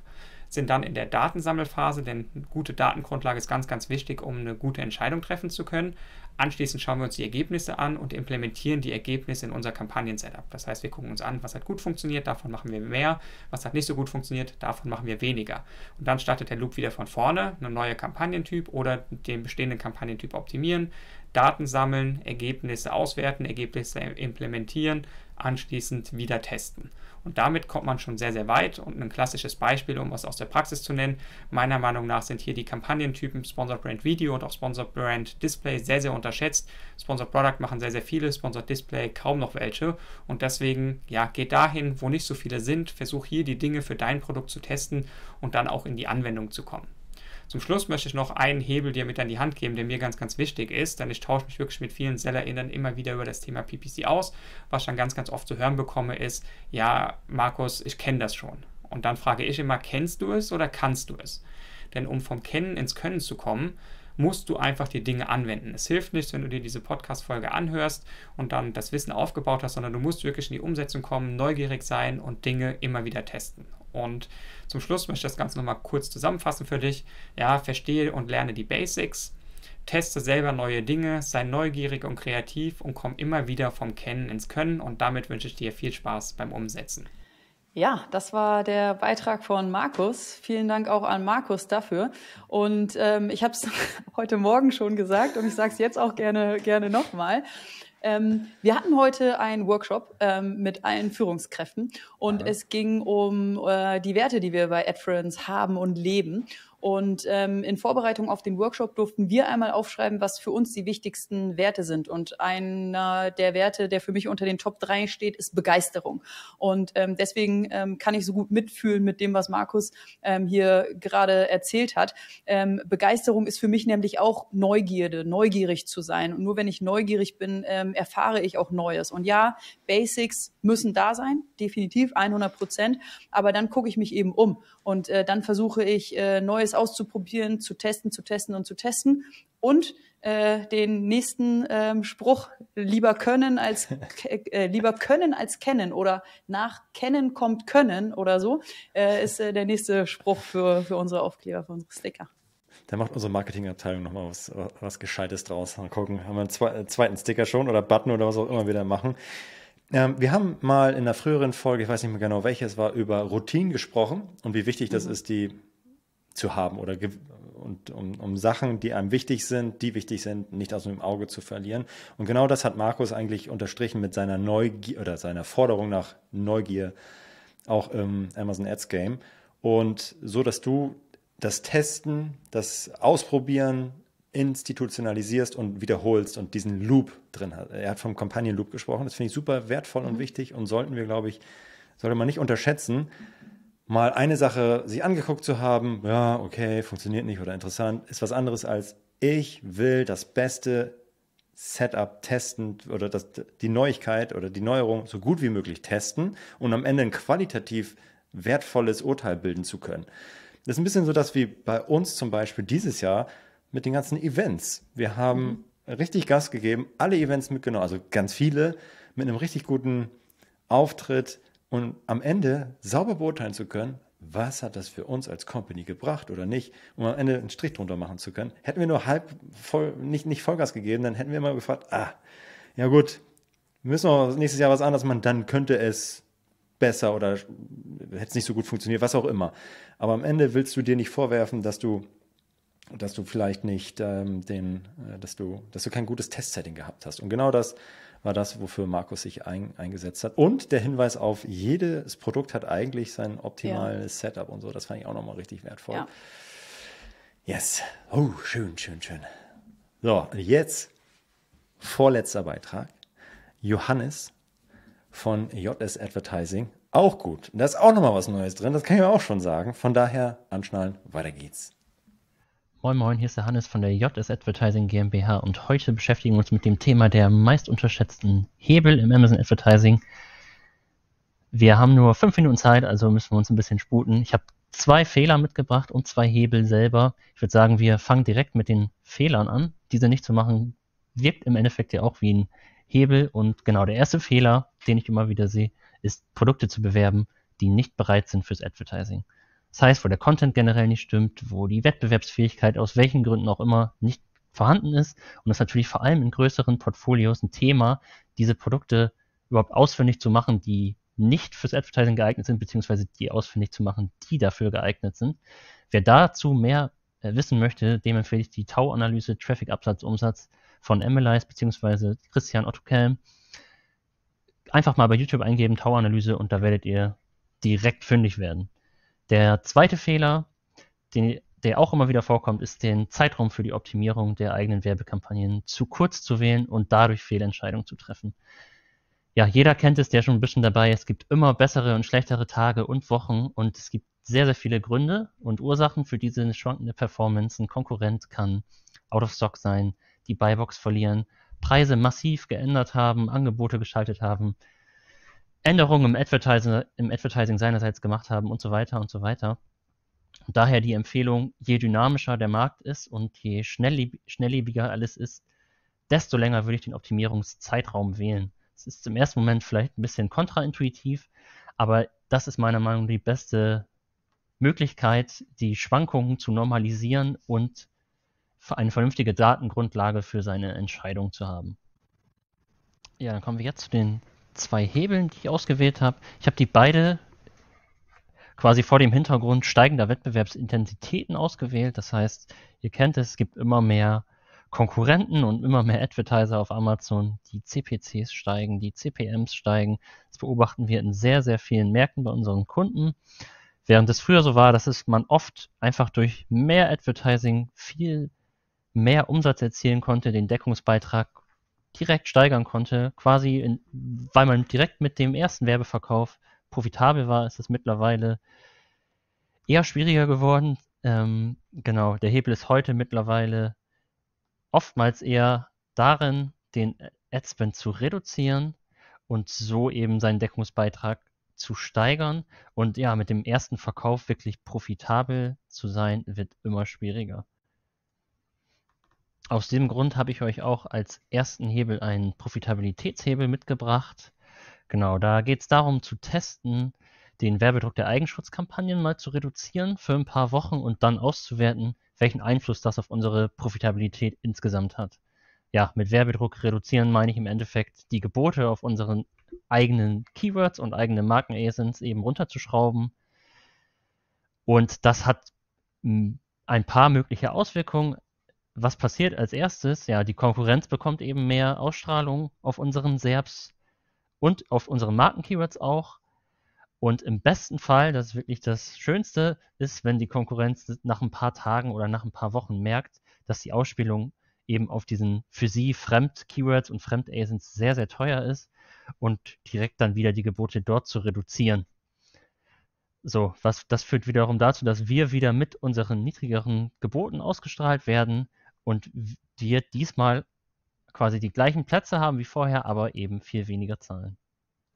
sind dann in der Datensammelphase, denn eine gute Datengrundlage ist ganz, ganz wichtig, um eine gute Entscheidung treffen zu können. Anschließend schauen wir uns die Ergebnisse an und implementieren die Ergebnisse in unser Kampagnen-Setup. Das heißt, wir gucken uns an, was hat gut funktioniert, davon machen wir mehr, was hat nicht so gut funktioniert, davon machen wir weniger. Und dann startet der Loop wieder von vorne, eine neue Kampagnentyp oder den bestehenden Kampagnentyp optimieren, Daten sammeln, Ergebnisse auswerten, Ergebnisse implementieren, anschließend wieder testen. Und damit kommt man schon sehr, sehr weit. Und ein klassisches Beispiel, um was aus der Praxis zu nennen, meiner Meinung nach sind hier die Kampagnentypen Sponsor Brand Video und auch Sponsor Brand Display sehr, sehr unterschätzt. Sponsor Product machen sehr, sehr viele, Sponsor Display kaum noch welche. Und deswegen, ja, geht dahin, wo nicht so viele sind, versuch hier die Dinge für dein Produkt zu testen und dann auch in die Anwendung zu kommen. Zum Schluss möchte ich noch einen Hebel dir mit an die Hand geben, der mir ganz, ganz wichtig ist, denn ich tausche mich wirklich mit vielen Sellerinnen immer wieder über das Thema PPC aus. Was ich dann ganz, ganz oft zu hören bekomme, ist, ja, Markus, ich kenne das schon. Und dann frage ich immer, kennst du es oder kannst du es? Denn um vom Kennen ins Können zu kommen, musst du einfach die Dinge anwenden. Es hilft nichts, wenn du dir diese Podcast-Folge anhörst und dann das Wissen aufgebaut hast, sondern du musst wirklich in die Umsetzung kommen, neugierig sein und Dinge immer wieder testen. Und zum Schluss möchte ich das Ganze nochmal kurz zusammenfassen für dich. Ja, verstehe und lerne die Basics. Teste selber neue Dinge, sei neugierig und kreativ und komm immer wieder vom Kennen ins Können und damit wünsche ich dir viel Spaß beim Umsetzen. Ja, das war der Beitrag von Markus. Vielen Dank auch an Markus dafür. Und ähm, ich habe es heute Morgen schon gesagt und ich sage es jetzt auch gerne, gerne nochmal. Ähm, wir hatten heute einen Workshop ähm, mit allen Führungskräften und ja. es ging um äh, die Werte, die wir bei AdFerence haben und leben. Und ähm, in Vorbereitung auf den Workshop durften wir einmal aufschreiben, was für uns die wichtigsten Werte sind. Und einer der Werte, der für mich unter den Top 3 steht, ist Begeisterung. Und ähm, deswegen ähm, kann ich so gut mitfühlen mit dem, was Markus ähm, hier gerade erzählt hat. Ähm, Begeisterung ist für mich nämlich auch Neugierde, neugierig zu sein. Und nur wenn ich neugierig bin, ähm, erfahre ich auch Neues. Und ja, Basics müssen da sein, definitiv 100 Prozent. Aber dann gucke ich mich eben um und äh, dann versuche ich äh, Neues Neues auszuprobieren, zu testen, zu testen und zu testen und äh, den nächsten ähm, Spruch lieber können als äh, lieber können als kennen oder nach kennen kommt können oder so äh, ist äh, der nächste Spruch für, für unsere Aufkleber, für unsere Sticker. Da macht unsere Marketingabteilung nochmal was, was Gescheites draus. Mal gucken, haben wir einen zwe äh, zweiten Sticker schon oder Button oder was auch immer wir da machen. Ähm, wir haben mal in der früheren Folge, ich weiß nicht mehr genau welche es war, über Routinen gesprochen und wie wichtig mhm. das ist, die zu haben oder und um, um Sachen, die einem wichtig sind, die wichtig sind, nicht aus dem Auge zu verlieren. Und genau das hat Markus eigentlich unterstrichen mit seiner Neugier oder seiner Forderung nach Neugier auch im Amazon Ads Game. Und so, dass du das Testen, das Ausprobieren institutionalisierst und wiederholst und diesen Loop drin hast. Er hat vom Kampagnenloop gesprochen. Das finde ich super wertvoll und mhm. wichtig und sollten wir, glaube ich, sollte man nicht unterschätzen mal eine Sache sich angeguckt zu haben, ja, okay, funktioniert nicht oder interessant, ist was anderes als ich will das beste Setup testen oder das, die Neuigkeit oder die Neuerung so gut wie möglich testen und am Ende ein qualitativ wertvolles Urteil bilden zu können. Das ist ein bisschen so, dass wie bei uns zum Beispiel dieses Jahr mit den ganzen Events. Wir haben mhm. richtig Gas gegeben, alle Events mitgenommen, also ganz viele, mit einem richtig guten Auftritt, und am Ende sauber beurteilen zu können, was hat das für uns als Company gebracht oder nicht, um am Ende einen Strich drunter machen zu können. Hätten wir nur halb voll, nicht, nicht Vollgas gegeben, dann hätten wir immer gefragt, ah, ja gut, müssen wir nächstes Jahr was anderes machen, dann könnte es besser oder hätte es nicht so gut funktioniert, was auch immer. Aber am Ende willst du dir nicht vorwerfen, dass du dass du vielleicht nicht ähm, den, äh, dass du, dass du kein gutes Testsetting gehabt hast. Und genau das war das, wofür Markus sich ein, eingesetzt hat. Und der Hinweis auf, jedes Produkt hat eigentlich sein optimales ja. Setup und so. Das fand ich auch nochmal richtig wertvoll. Ja. Yes. Oh, schön, schön, schön. So, jetzt vorletzter Beitrag. Johannes von JS Advertising. Auch gut. Da ist auch nochmal was Neues drin. Das kann ich mir auch schon sagen. Von daher anschnallen. Weiter geht's. Moin Moin, hier ist der Hannes von der JS Advertising GmbH und heute beschäftigen wir uns mit dem Thema der meist unterschätzten Hebel im Amazon Advertising. Wir haben nur fünf Minuten Zeit, also müssen wir uns ein bisschen sputen. Ich habe zwei Fehler mitgebracht und zwei Hebel selber. Ich würde sagen, wir fangen direkt mit den Fehlern an. Diese nicht zu machen, wirkt im Endeffekt ja auch wie ein Hebel. Und genau der erste Fehler, den ich immer wieder sehe, ist, Produkte zu bewerben, die nicht bereit sind fürs Advertising. Das heißt, wo der Content generell nicht stimmt, wo die Wettbewerbsfähigkeit aus welchen Gründen auch immer nicht vorhanden ist. Und das ist natürlich vor allem in größeren Portfolios ein Thema, diese Produkte überhaupt ausfindig zu machen, die nicht fürs Advertising geeignet sind, beziehungsweise die ausfindig zu machen, die dafür geeignet sind. Wer dazu mehr äh, wissen möchte, dem empfehle ich die Tau-Analyse Traffic Absatz Umsatz von Emilys beziehungsweise Christian Otto Kelm. Einfach mal bei YouTube eingeben, Tau-Analyse, und da werdet ihr direkt fündig werden. Der zweite Fehler, den, der auch immer wieder vorkommt, ist den Zeitraum für die Optimierung der eigenen Werbekampagnen zu kurz zu wählen und dadurch Fehlentscheidungen zu treffen. Ja, jeder kennt es, der schon ein bisschen dabei ist. Es gibt immer bessere und schlechtere Tage und Wochen und es gibt sehr, sehr viele Gründe und Ursachen für diese schwankende Performance. Ein Konkurrent kann out of stock sein, die Buybox verlieren, Preise massiv geändert haben, Angebote geschaltet haben, Änderungen im Advertising, im Advertising seinerseits gemacht haben und so weiter und so weiter. daher die Empfehlung, je dynamischer der Markt ist und je schnellleb schnelllebiger alles ist, desto länger würde ich den Optimierungszeitraum wählen. Es ist im ersten Moment vielleicht ein bisschen kontraintuitiv, aber das ist meiner Meinung nach die beste Möglichkeit, die Schwankungen zu normalisieren und eine vernünftige Datengrundlage für seine Entscheidung zu haben. Ja, dann kommen wir jetzt zu den zwei Hebeln, die ich ausgewählt habe. Ich habe die beide quasi vor dem Hintergrund steigender Wettbewerbsintensitäten ausgewählt. Das heißt, ihr kennt es, es gibt immer mehr Konkurrenten und immer mehr Advertiser auf Amazon. Die CPCs steigen, die CPMs steigen. Das beobachten wir in sehr, sehr vielen Märkten bei unseren Kunden. Während es früher so war, dass es man oft einfach durch mehr Advertising viel mehr Umsatz erzielen konnte, den Deckungsbeitrag direkt steigern konnte, quasi in, weil man direkt mit dem ersten Werbeverkauf profitabel war, ist es mittlerweile eher schwieriger geworden. Ähm, genau, der Hebel ist heute mittlerweile oftmals eher darin, den Adspend zu reduzieren und so eben seinen Deckungsbeitrag zu steigern. Und ja, mit dem ersten Verkauf wirklich profitabel zu sein, wird immer schwieriger. Aus dem Grund habe ich euch auch als ersten Hebel einen Profitabilitätshebel mitgebracht. Genau, da geht es darum zu testen, den Werbedruck der Eigenschutzkampagnen mal zu reduzieren für ein paar Wochen und dann auszuwerten, welchen Einfluss das auf unsere Profitabilität insgesamt hat. Ja, mit Werbedruck reduzieren meine ich im Endeffekt die Gebote auf unseren eigenen Keywords und eigene Markenessence eben runterzuschrauben. Und das hat hm, ein paar mögliche Auswirkungen was passiert als erstes? Ja, die Konkurrenz bekommt eben mehr Ausstrahlung auf unseren Serbs und auf unseren Markenkeywords auch. Und im besten Fall, das ist wirklich das Schönste, ist, wenn die Konkurrenz nach ein paar Tagen oder nach ein paar Wochen merkt, dass die Ausspielung eben auf diesen für sie Fremd-Keywords und Fremd-Asins sehr, sehr teuer ist und direkt dann wieder die Gebote dort zu reduzieren. So, was, das führt wiederum dazu, dass wir wieder mit unseren niedrigeren Geboten ausgestrahlt werden und wir diesmal quasi die gleichen Plätze haben wie vorher, aber eben viel weniger zahlen.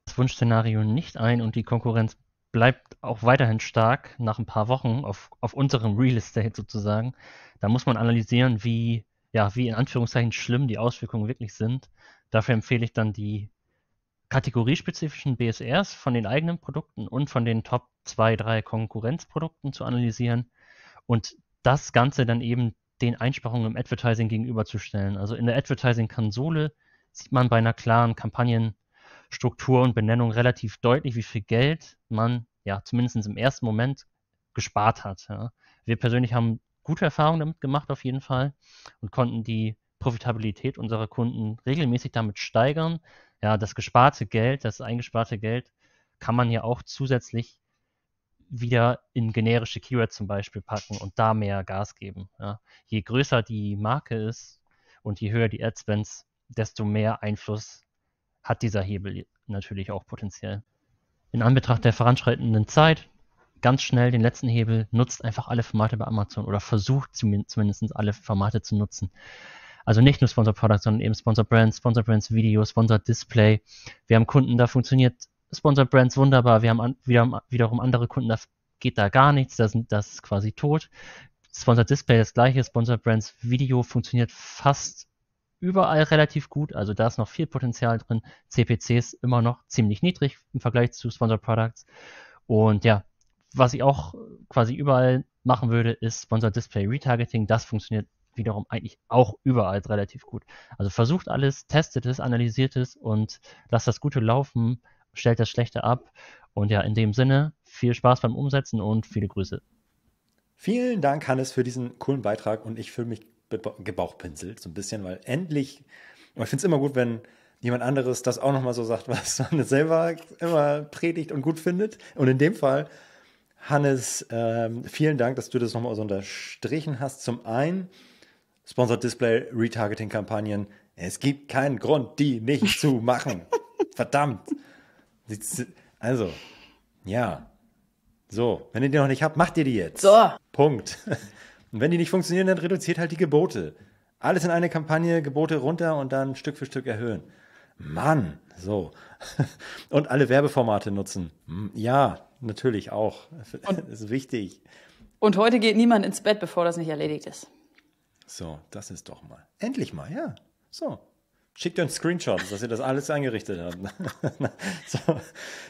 Das Wunschszenario nicht ein und die Konkurrenz bleibt auch weiterhin stark nach ein paar Wochen auf, auf unserem Real Estate sozusagen. Da muss man analysieren, wie, ja, wie in Anführungszeichen schlimm die Auswirkungen wirklich sind. Dafür empfehle ich dann die kategoriespezifischen BSRs von den eigenen Produkten und von den Top 2, 3 Konkurrenzprodukten zu analysieren und das Ganze dann eben den Einsparungen im Advertising gegenüberzustellen. Also in der Advertising-Konsole sieht man bei einer klaren Kampagnenstruktur und Benennung relativ deutlich, wie viel Geld man ja zumindest im ersten Moment gespart hat. Ja. Wir persönlich haben gute Erfahrungen damit gemacht auf jeden Fall und konnten die Profitabilität unserer Kunden regelmäßig damit steigern. Ja, das gesparte Geld, das eingesparte Geld kann man ja auch zusätzlich wieder in generische Keywords zum Beispiel packen und da mehr Gas geben. Ja. Je größer die Marke ist und je höher die AdSpends, desto mehr Einfluss hat dieser Hebel natürlich auch potenziell. In Anbetracht der voranschreitenden Zeit, ganz schnell den letzten Hebel, nutzt einfach alle Formate bei Amazon oder versucht zumindest alle Formate zu nutzen. Also nicht nur Sponsor Products, sondern eben Sponsor Brands, Sponsor Brands Video, Sponsor Display. Wir haben Kunden, da funktioniert Sponsored Brands wunderbar, wir haben an, wieder, wiederum andere Kunden, da geht da gar nichts, das, das ist quasi tot. Sponsored Display das gleiche, Sponsored Brands Video funktioniert fast überall relativ gut, also da ist noch viel Potenzial drin. CPCs immer noch ziemlich niedrig im Vergleich zu Sponsored Products. Und ja, was ich auch quasi überall machen würde, ist Sponsored Display Retargeting. Das funktioniert wiederum eigentlich auch überall relativ gut. Also versucht alles, testet es, analysiert es und lasst das Gute laufen stellt das Schlechte ab. Und ja, in dem Sinne, viel Spaß beim Umsetzen und viele Grüße. Vielen Dank, Hannes, für diesen coolen Beitrag und ich fühle mich gebauchpinselt so ein bisschen, weil endlich, ich finde es immer gut, wenn jemand anderes das auch nochmal so sagt, was Hannes selber immer predigt und gut findet. Und in dem Fall, Hannes, ähm, vielen Dank, dass du das nochmal so unterstrichen hast. Zum einen, Sponsored Display, Retargeting-Kampagnen. Es gibt keinen Grund, die nicht zu machen. Verdammt. Also, ja. So, wenn ihr die noch nicht habt, macht ihr die jetzt. So. Punkt. Und wenn die nicht funktionieren, dann reduziert halt die Gebote. Alles in eine Kampagne, Gebote runter und dann Stück für Stück erhöhen. Mann, so. Und alle Werbeformate nutzen. Ja, natürlich auch. Und, ist wichtig. Und heute geht niemand ins Bett, bevor das nicht erledigt ist. So, das ist doch mal. Endlich mal, ja. So schickt uns Screenshots, dass ihr das alles eingerichtet habt. so.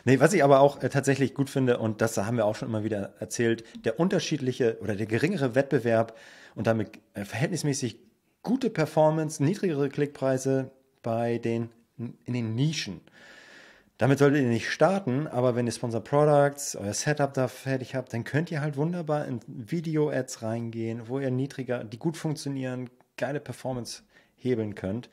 Nee, was ich aber auch äh, tatsächlich gut finde, und das haben wir auch schon immer wieder erzählt, der unterschiedliche oder der geringere Wettbewerb und damit äh, verhältnismäßig gute Performance, niedrigere Klickpreise bei den in den Nischen. Damit solltet ihr nicht starten, aber wenn ihr Sponsor Products, euer Setup da fertig habt, dann könnt ihr halt wunderbar in Video-Ads reingehen, wo ihr niedriger, die gut funktionieren, geile Performance hebeln könnt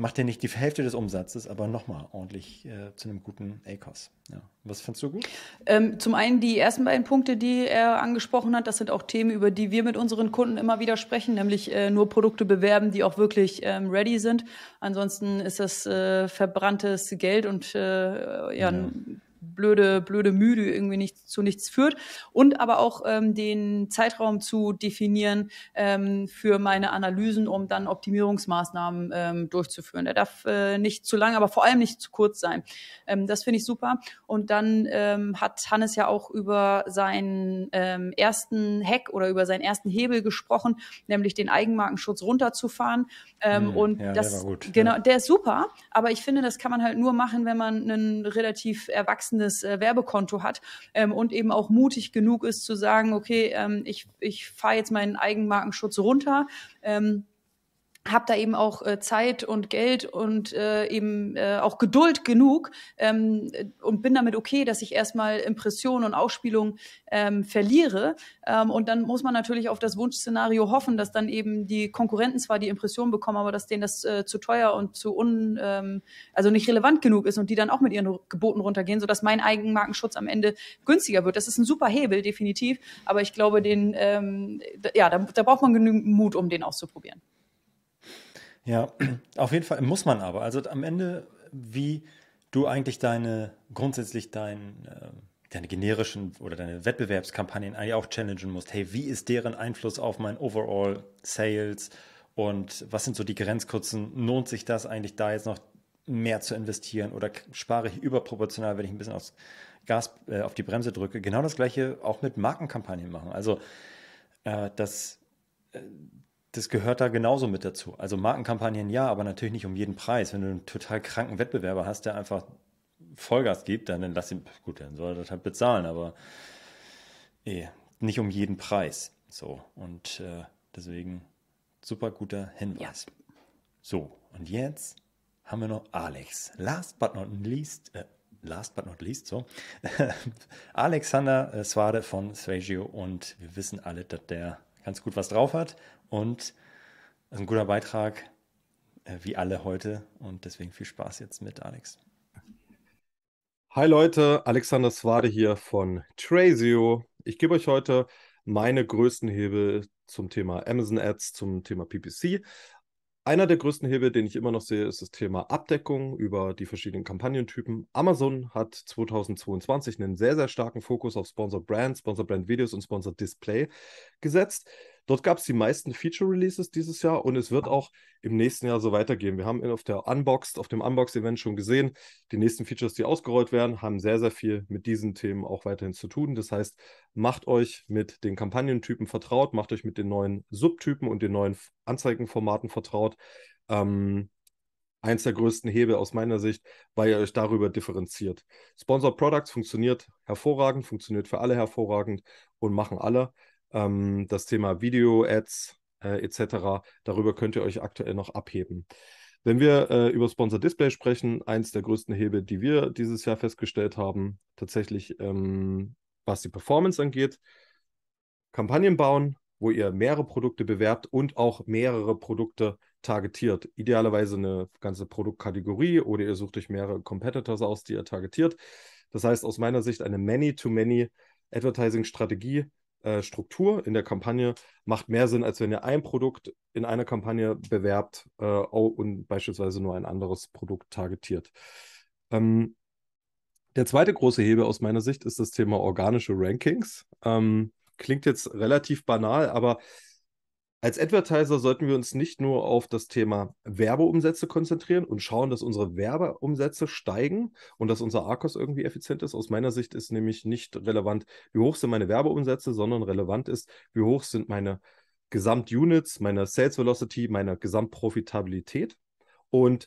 macht er nicht die Hälfte des Umsatzes, aber nochmal ordentlich äh, zu einem guten ACOS. Ja. Was findest du gut? Ähm, zum einen die ersten beiden Punkte, die er angesprochen hat, das sind auch Themen, über die wir mit unseren Kunden immer wieder sprechen, nämlich äh, nur Produkte bewerben, die auch wirklich ähm, ready sind. Ansonsten ist das äh, verbranntes Geld und äh, ja, ja blöde, blöde Müde irgendwie nicht, zu nichts führt. Und aber auch ähm, den Zeitraum zu definieren ähm, für meine Analysen, um dann Optimierungsmaßnahmen ähm, durchzuführen. Der darf äh, nicht zu lang, aber vor allem nicht zu kurz sein. Ähm, das finde ich super. Und dann ähm, hat Hannes ja auch über seinen ähm, ersten Hack oder über seinen ersten Hebel gesprochen, nämlich den Eigenmarkenschutz runterzufahren. Ähm, mm, und ja, das, der gut, genau, ja. der ist super, aber ich finde, das kann man halt nur machen, wenn man einen relativ erwachsenen wachsendes äh, Werbekonto hat ähm, und eben auch mutig genug ist zu sagen, okay, ähm, ich, ich fahre jetzt meinen Eigenmarkenschutz runter. Ähm, habe da eben auch äh, Zeit und Geld und äh, eben äh, auch Geduld genug ähm, und bin damit okay, dass ich erstmal Impressionen und Ausspielungen ähm, verliere. Ähm, und dann muss man natürlich auf das Wunschszenario hoffen, dass dann eben die Konkurrenten zwar die Impression bekommen, aber dass denen das äh, zu teuer und zu un, ähm, also nicht relevant genug ist und die dann auch mit ihren Geboten runtergehen, sodass mein Eigenmarkenschutz am Ende günstiger wird. Das ist ein super Hebel, definitiv. Aber ich glaube, den, ähm, ja, da, da braucht man genügend Mut, um den auszuprobieren. Ja, auf jeden Fall muss man aber. Also am Ende, wie du eigentlich deine, grundsätzlich dein, ähm, deine generischen oder deine Wettbewerbskampagnen eigentlich auch challengen musst. Hey, wie ist deren Einfluss auf mein Overall Sales? Und was sind so die Grenzkurzen? Lohnt sich das eigentlich da jetzt noch mehr zu investieren oder spare ich überproportional, wenn ich ein bisschen aufs Gas, äh, auf die Bremse drücke? Genau das gleiche auch mit Markenkampagnen machen. Also äh, das äh, das gehört da genauso mit dazu. Also Markenkampagnen ja, aber natürlich nicht um jeden Preis. Wenn du einen total kranken Wettbewerber hast, der einfach Vollgas gibt, dann, dann lass ihn, gut, dann soll er das halt bezahlen, aber eh, nicht um jeden Preis. So, und äh, deswegen super guter Hinweis. Ja. So, und jetzt haben wir noch Alex. Last but not least, äh, last but not least, so, Alexander äh, Swade von Svagio und wir wissen alle, dass der ganz gut was drauf hat und ein guter Beitrag, äh, wie alle heute. Und deswegen viel Spaß jetzt mit Alex. Hi Leute, Alexander Swade hier von Trazio. Ich gebe euch heute meine größten Hebel zum Thema Amazon Ads, zum Thema PPC einer der größten Hebel, den ich immer noch sehe, ist das Thema Abdeckung über die verschiedenen Kampagnentypen. Amazon hat 2022 einen sehr, sehr starken Fokus auf Sponsor Brand, Sponsor Brand Videos und Sponsor Display gesetzt. Dort gab es die meisten Feature-Releases dieses Jahr und es wird auch im nächsten Jahr so weitergehen. Wir haben auf der Unboxed, auf dem unbox event schon gesehen, die nächsten Features, die ausgerollt werden, haben sehr, sehr viel mit diesen Themen auch weiterhin zu tun. Das heißt, macht euch mit den Kampagnentypen vertraut, macht euch mit den neuen Subtypen und den neuen Anzeigenformaten vertraut. Ähm, eins der größten Hebel aus meiner Sicht, weil ihr euch darüber differenziert. Sponsored Products funktioniert hervorragend, funktioniert für alle hervorragend und machen alle ähm, das Thema Video-Ads äh, etc. Darüber könnt ihr euch aktuell noch abheben. Wenn wir äh, über Sponsor Display sprechen, eins der größten Hebel, die wir dieses Jahr festgestellt haben, tatsächlich ähm, was die Performance angeht, Kampagnen bauen, wo ihr mehrere Produkte bewerbt und auch mehrere Produkte targetiert. Idealerweise eine ganze Produktkategorie oder ihr sucht euch mehrere Competitors aus, die ihr targetiert. Das heißt aus meiner Sicht eine Many-to-Many-Advertising-Strategie, äh, Struktur in der Kampagne macht mehr Sinn, als wenn ihr ein Produkt in einer Kampagne bewerbt äh, und beispielsweise nur ein anderes Produkt targetiert. Ähm, der zweite große Hebel aus meiner Sicht ist das Thema organische Rankings. Ähm, klingt jetzt relativ banal, aber als Advertiser sollten wir uns nicht nur auf das Thema Werbeumsätze konzentrieren und schauen, dass unsere Werbeumsätze steigen und dass unser ARKOS irgendwie effizient ist. Aus meiner Sicht ist nämlich nicht relevant, wie hoch sind meine Werbeumsätze, sondern relevant ist, wie hoch sind meine Gesamtunits, meine Sales Velocity, meine Gesamtprofitabilität. Und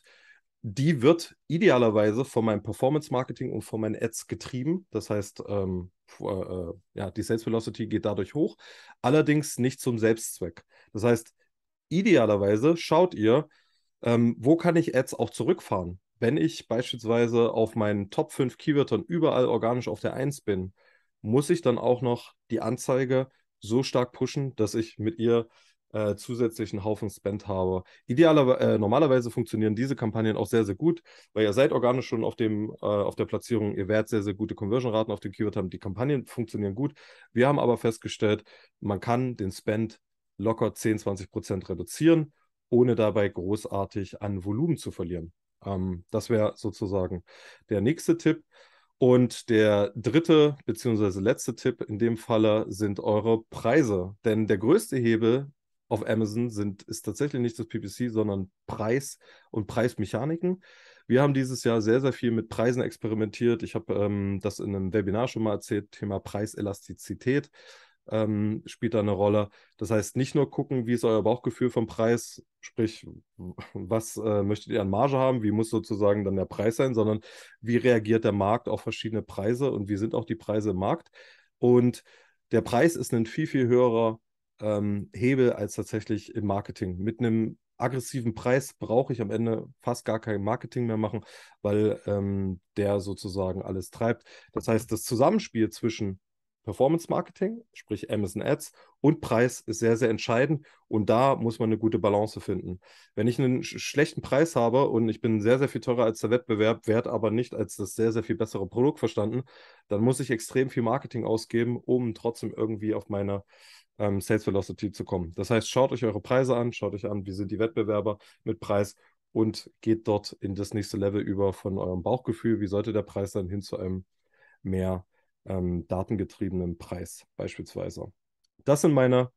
die wird idealerweise von meinem Performance Marketing und von meinen Ads getrieben. Das heißt, ähm, äh, ja, die Sales Velocity geht dadurch hoch, allerdings nicht zum Selbstzweck. Das heißt, idealerweise schaut ihr, ähm, wo kann ich Ads auch zurückfahren? Wenn ich beispielsweise auf meinen Top 5 Keywörtern überall organisch auf der 1 bin, muss ich dann auch noch die Anzeige so stark pushen, dass ich mit ihr äh, zusätzlichen Haufen Spend habe. Idealer, äh, normalerweise funktionieren diese Kampagnen auch sehr, sehr gut, weil ihr seid organisch schon auf, dem, äh, auf der Platzierung, ihr werdet sehr, sehr gute Conversion-Raten auf dem Keyword haben. Die Kampagnen funktionieren gut. Wir haben aber festgestellt, man kann den Spend locker 10, 20 Prozent reduzieren, ohne dabei großartig an Volumen zu verlieren. Ähm, das wäre sozusagen der nächste Tipp. Und der dritte bzw. letzte Tipp in dem Falle sind eure Preise. Denn der größte Hebel auf Amazon sind, ist tatsächlich nicht das PPC, sondern Preis und Preismechaniken. Wir haben dieses Jahr sehr, sehr viel mit Preisen experimentiert. Ich habe ähm, das in einem Webinar schon mal erzählt, Thema Preiselastizität ähm, spielt da eine Rolle. Das heißt, nicht nur gucken, wie ist euer Bauchgefühl vom Preis, sprich, was äh, möchtet ihr an Marge haben, wie muss sozusagen dann der Preis sein, sondern wie reagiert der Markt auf verschiedene Preise und wie sind auch die Preise im Markt. Und der Preis ist ein viel, viel höherer ähm, Hebel als tatsächlich im Marketing. Mit einem aggressiven Preis brauche ich am Ende fast gar kein Marketing mehr machen, weil ähm, der sozusagen alles treibt. Das heißt, das Zusammenspiel zwischen Performance Marketing, sprich Amazon Ads und Preis ist sehr, sehr entscheidend und da muss man eine gute Balance finden. Wenn ich einen sch schlechten Preis habe und ich bin sehr, sehr viel teurer als der Wettbewerb, werde aber nicht als das sehr, sehr viel bessere Produkt verstanden, dann muss ich extrem viel Marketing ausgeben, um trotzdem irgendwie auf meine ähm, Sales Velocity zu kommen. Das heißt, schaut euch eure Preise an, schaut euch an, wie sind die Wettbewerber mit Preis und geht dort in das nächste Level über von eurem Bauchgefühl, wie sollte der Preis sein, hin zu einem mehr ähm, datengetriebenen Preis beispielsweise. Das sind meine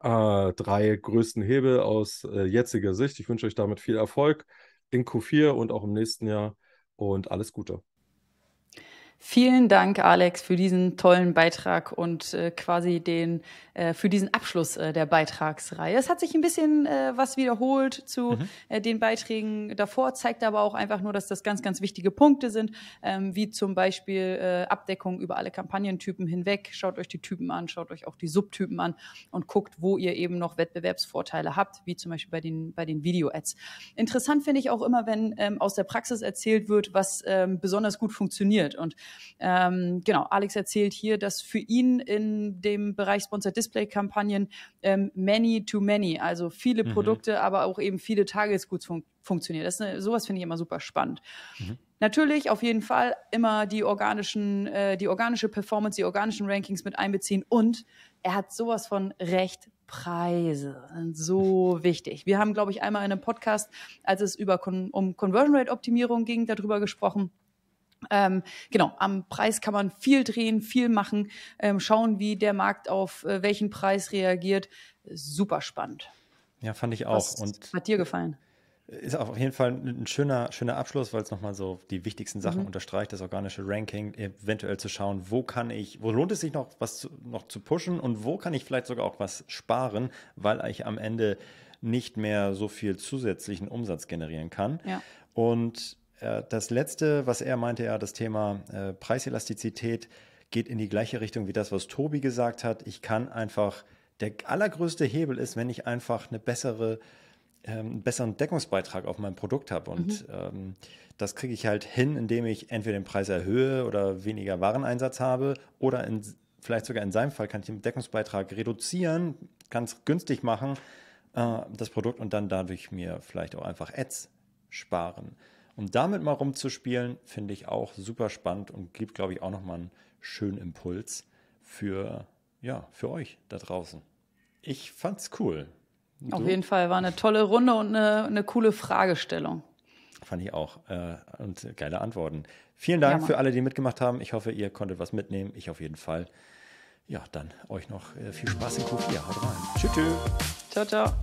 äh, drei größten Hebel aus äh, jetziger Sicht. Ich wünsche euch damit viel Erfolg in Q4 und auch im nächsten Jahr und alles Gute. Vielen Dank, Alex, für diesen tollen Beitrag und äh, quasi den äh, für diesen Abschluss äh, der Beitragsreihe. Es hat sich ein bisschen äh, was wiederholt zu mhm. Äh, den Beiträgen davor, zeigt aber auch einfach nur, dass das ganz, ganz wichtige Punkte sind, ähm, wie zum Beispiel äh, Abdeckung über alle Kampagnentypen hinweg. Schaut euch die Typen an, schaut euch auch die Subtypen an und guckt, wo ihr eben noch Wettbewerbsvorteile habt, wie zum Beispiel bei den, bei den Video-Ads. Interessant finde ich auch immer, wenn ähm, aus der Praxis erzählt wird, was ähm, besonders gut funktioniert und ähm, genau, Alex erzählt hier, dass für ihn in dem Bereich Sponsored Display Kampagnen ähm, many to many, also viele mhm. Produkte, aber auch eben viele Tagesguts fun funktioniert. Das ist eine, sowas finde ich immer super spannend. Mhm. Natürlich auf jeden Fall immer die organischen, äh, die organische Performance, die organischen Rankings mit einbeziehen und er hat sowas von recht Preise sind so wichtig. Wir haben, glaube ich, einmal in einem Podcast, als es über um Conversion Rate Optimierung ging, darüber gesprochen ähm, genau, am Preis kann man viel drehen, viel machen, ähm, schauen, wie der Markt auf äh, welchen Preis reagiert. Super spannend. Ja, fand ich auch. Was, Und hat dir gefallen? Äh, ist auf jeden Fall ein schöner, schöner Abschluss, weil es nochmal so die wichtigsten Sachen mhm. unterstreicht, das organische Ranking, eventuell zu schauen, wo kann ich, wo lohnt es sich noch, was zu, noch zu pushen und wo kann ich vielleicht sogar auch was sparen, weil ich am Ende nicht mehr so viel zusätzlichen Umsatz generieren kann. Ja. Und äh, das letzte, was er meinte, ja, das Thema äh, Preiselastizität geht in die gleiche Richtung wie das, was Tobi gesagt hat. Ich kann einfach, der allergrößte Hebel ist, wenn ich einfach eine bessere ähm, einen besseren Deckungsbeitrag auf mein Produkt habe. Und mhm. ähm, das kriege ich halt hin, indem ich entweder den Preis erhöhe oder weniger Wareneinsatz habe oder in, vielleicht sogar in seinem Fall kann ich den Deckungsbeitrag reduzieren, ganz günstig machen, äh, das Produkt und dann dadurch mir vielleicht auch einfach Ads sparen um damit mal rumzuspielen, finde ich auch super spannend und gibt, glaube ich, auch nochmal einen schönen Impuls für, ja, für euch da draußen. Ich fand's cool. Auf jeden Fall war eine tolle Runde und eine, eine coole Fragestellung. Fand ich auch. Äh, und geile Antworten. Vielen Dank ja, für alle, die mitgemacht haben. Ich hoffe, ihr konntet was mitnehmen. Ich auf jeden Fall. Ja, dann euch noch äh, viel Spaß in q Haut rein. Tschüss. Ciao, ciao.